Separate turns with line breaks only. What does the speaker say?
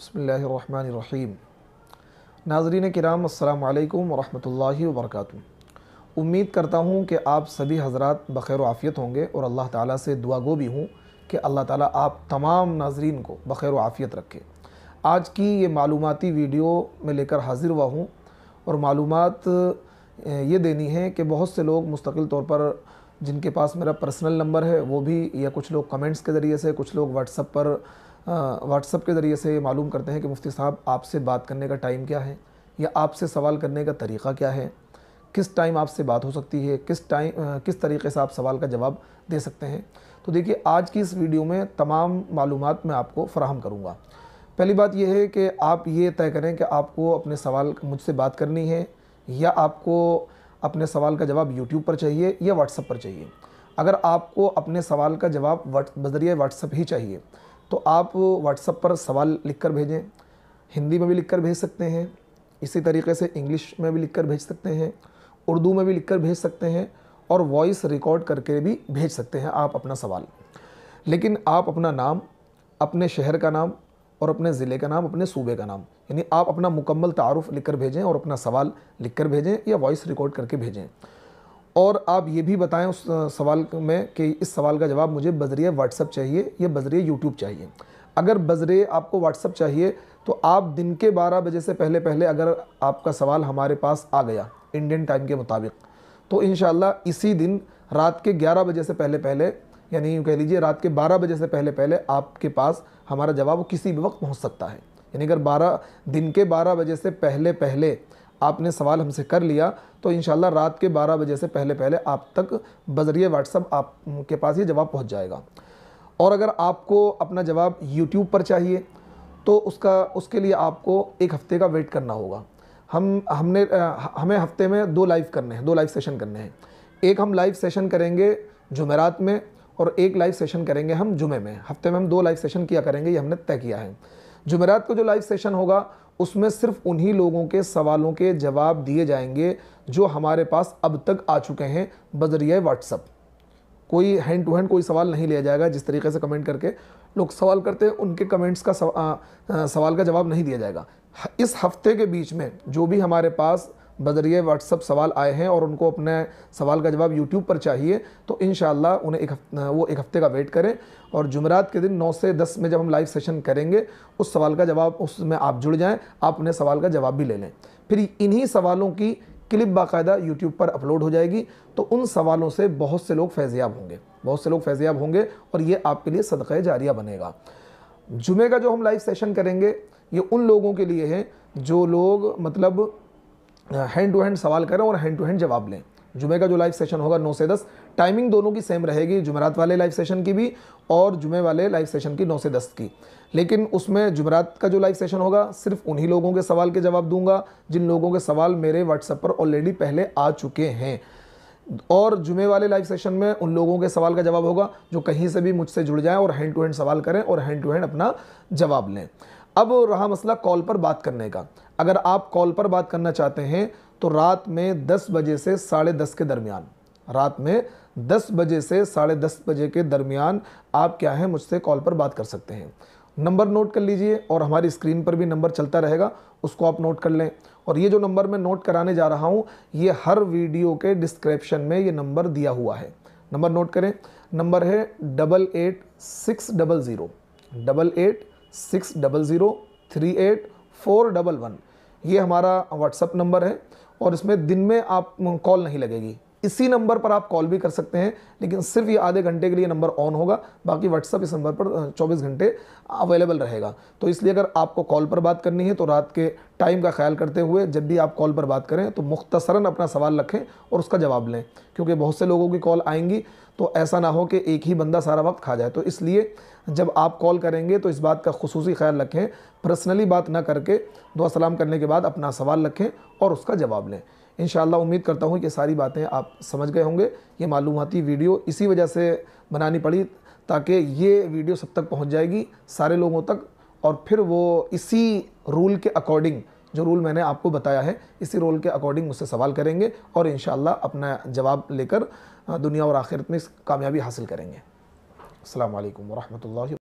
बसमीम नाजरीन कराम अल्लाम वरहल वर्क उम्मीद करता हूँ कि आप सभी हजरात बखैर आफ़ियत होंगे और अल्लाह ताला से दुआ गो भी हूँ कि अल्लाह ताला आप तमाम नाजरीन को बखैर आफ़ियत रखे आज की ये मालूमती वीडियो में लेकर हाजिर हुआ हूँ और मालूम ये देनी है कि बहुत से लोग मुस्तकिल तौर पर जिनके पास मेरा पर्सनल नंबर है वो भी या कुछ लोग कमेंट्स के ज़रिए से कुछ लोग व्हाट्सअप पर व्हाट्सअप के ज़रिए से मालूम करते हैं कि मुफ्ती साहब आपसे बात करने का टाइम क्या है या आपसे सवाल करने का तरीक़ा क्या है किस टाइम आपसे बात हो सकती है किस टाइम किस तरीके से आप सवाल का जवाब दे सकते हैं तो देखिए आज की इस वीडियो में तमाम मालूम मैं आपको फ़राहम करूँगा पहली बात यह है कि आप ये तय करें कि आपको अपने सवाल मुझसे बात करनी है या आपको अपने सवाल का जवाब यूट्यूब पर चाहिए या WhatsApp पर चाहिए अगर आपको अपने सवाल का जवाब बज़रिए व्हाट्सअप ही चाहिए तो आप व्हाट्सअप पर सवाल लिखकर भेजें हिंदी में भी लिखकर भेज सकते हैं इसी तरीके से इंग्लिश में भी लिखकर भेज सकते हैं उर्दू में भी लिखकर भेज सकते हैं और वॉइस रिकॉर्ड करके भी भेज सकते हैं आप अपना सवाल लेकिन आप अपना नाम अपने शहर का नाम और अपने ज़िले का नाम अपने सूबे का नाम यानी आप अपना मुकम्मल तारफ़ लिखकर भेजें और अपना सवाल लिखकर भेजें या वॉइस रिकॉर्ड करके भेजें और आप ये भी बताएं उस सवाल में कि इस सवाल का जवाब मुझे बजरिया व्हाट्सअप चाहिए या बजरिया यूट्यूब चाहिए अगर बजरे आपको व्हाट्सअप चाहिए तो आप दिन के 12 बजे से पहले पहले अगर आपका सवाल हमारे पास आ गया इंडियन टाइम के मुताबिक तो इन इसी दिन रात के 11 बजे से पहले पहले यानी यूँ कह लीजिए रात के 12 बजे से पहले पहले आपके पास हमारा जवाब किसी भी वक्त पहुँच सकता है यानी अगर 12 दिन के 12 बजे से पहले पहले आपने सवाल हमसे कर लिया तो इन रात के बारह बजे से पहले पहले आप तक बजरिए व्हाट्सअप के पास ये जवाब पहुँच जाएगा और अगर आपको अपना जवाब यूट्यूब पर चाहिए तो उसका उसके लिए आपको एक हफ़्ते का वेट करना होगा हम हमने हमें हफ्ते में दो लाइव करने हैं दो लाइव सेशन करने हैं एक हम लाइव सेशन करेंगे जुमेरात में और एक लाइव सेशन करेंगे हम जुमे में हफ्ते में हम दो लाइव सेशन किया करेंगे ये हमने तय किया है जुमेरात को जो लाइव सेशन होगा उसमें सिर्फ उन्हीं लोगों के सवालों के जवाब दिए जाएंगे जो हमारे पास अब तक आ चुके हैं बजरिया व्हाट्सअप कोई हैंड टू हैंड कोई सवाल नहीं लिया जाएगा जिस तरीके से कमेंट करके लोग सवाल करते हैं उनके कमेंट्स का सवा, आ, सवाल का जवाब नहीं दिया जाएगा इस हफ्ते के बीच में जो भी हमारे पास बजरिए व्हाट्सअप सवाल आए हैं और उनको अपने सवाल का जवाब यूट्यूब पर चाहिए तो इन उन्हें एक वो एक हफ़्ते का वेट करें और जुमेरात के दिन नौ से दस में जब हम लाइव सेशन करेंगे उस सवाल का जवाब उसमें आप जुड़ जाएँ आप अपने सवाल का जवाब भी ले लें फिर इन्हीं सवालों की क्लिप बाकायदा यूट्यूब पर अपलोड हो जाएगी तो उन सवालों से बहुत से लोग फैज़याब होंगे बहुत से लोग फैज़याब होंगे और ये आपके लिए सदक़ जारिया बनेगा जुमे का जो हम लाइव सेशन करेंगे ये उन लोगों के लिए है जो लोग मतलब हैंड टू हैंड सवाल करें और हैंड टू हैंड जवाब लें जुमे का जो लाइव सेशन होगा नौ से दस टाइमिंग दोनों की सेम रहेगी जुमेरात वाले लाइव सेशन की भी और जुमे वाले लाइव सेशन की नौ से दस की लेकिन उसमें जुमेरात का जो लाइव सेशन होगा सिर्फ उन्हीं लोगों के सवाल के जवाब दूंगा जिन लोगों के सवाल मेरे व्हाट्सएप पर ऑलरेडी पहले आ चुके हैं और जुमे वाले लाइव सेशन में उन लोगों के सवाल का जवाब होगा जो कहीं से भी मुझसे जुड़ जाएँ और हैंड टू हैंड सवाल करें और हैंड टू हैंड अपना जवाब लें अब रहा मसला कॉल पर बात करने का अगर आप कॉल पर बात करना चाहते हैं तो रात में दस बजे से साढ़े दस के दरमियान रात में दस बजे से साढ़े दस बजे के दरमियान आप क्या है मुझसे कॉल पर बात कर सकते हैं नंबर नोट कर लीजिए और हमारी स्क्रीन पर भी नंबर चलता रहेगा उसको आप नोट कर लें और ये जो नंबर मैं नोट कराने जा रहा हूँ ये हर वीडियो के डिस्क्रिप्शन में ये नंबर दिया हुआ है नंबर नोट करें नंबर है double eight six double zero double eight six double zero three eight four double one ये हमारा व्हाट्सअप नंबर है और इसमें दिन में आप कॉल नहीं लगेगी इसी नंबर पर आप कॉल भी कर सकते हैं लेकिन सिर्फ ये आधे घंटे के लिए नंबर ऑन होगा बाकी व्हाट्सअप इस नंबर पर 24 घंटे अवेलेबल रहेगा तो इसलिए अगर आपको कॉल पर बात करनी है तो रात के टाइम का ख्याल करते हुए जब भी आप कॉल पर बात करें तो मुख्तसरन अपना सवाल रखें और उसका जवाब लें क्योंकि बहुत से लोगों की कॉल आएंगी तो ऐसा ना हो कि एक ही बंदा सारा वक्त खा जाए तो इसलिए जब आप कॉल करेंगे तो इस बात का खसूसी ख्याल रखें पर्सनली बात ना करके दुआ सलाम करने के बाद अपना सवाल रखें और उसका जवाब लें इन उम्मीद करता हूँ कि सारी बातें आप समझ गए होंगे ये मालूमती वीडियो इसी वजह से बनानी पड़ी ताकि ये वीडियो सब तक पहुँच जाएगी सारे लोगों तक और फिर वो इसी रूल के अकॉर्डिंग जो रूल मैंने आपको बताया है इसी रूल के अकॉर्डिंग मुझसे सवाल करेंगे और इन अपना जवाब लेकर दुनिया और आखिरत में कामयाबी हासिल करेंगे अल्लाम वरहमल